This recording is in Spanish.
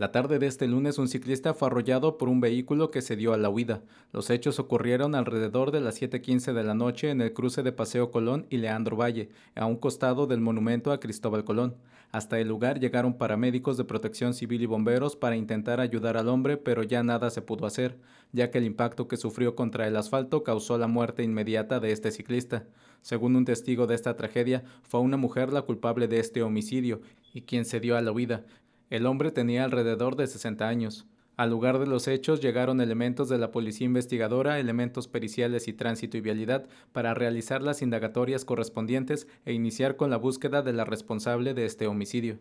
La tarde de este lunes un ciclista fue arrollado por un vehículo que se dio a la huida. Los hechos ocurrieron alrededor de las 7.15 de la noche en el cruce de Paseo Colón y Leandro Valle, a un costado del monumento a Cristóbal Colón. Hasta el lugar llegaron paramédicos de protección civil y bomberos para intentar ayudar al hombre, pero ya nada se pudo hacer, ya que el impacto que sufrió contra el asfalto causó la muerte inmediata de este ciclista. Según un testigo de esta tragedia, fue una mujer la culpable de este homicidio y quien se dio a la huida. El hombre tenía alrededor de 60 años. Al lugar de los hechos llegaron elementos de la policía investigadora, elementos periciales y tránsito y vialidad para realizar las indagatorias correspondientes e iniciar con la búsqueda de la responsable de este homicidio.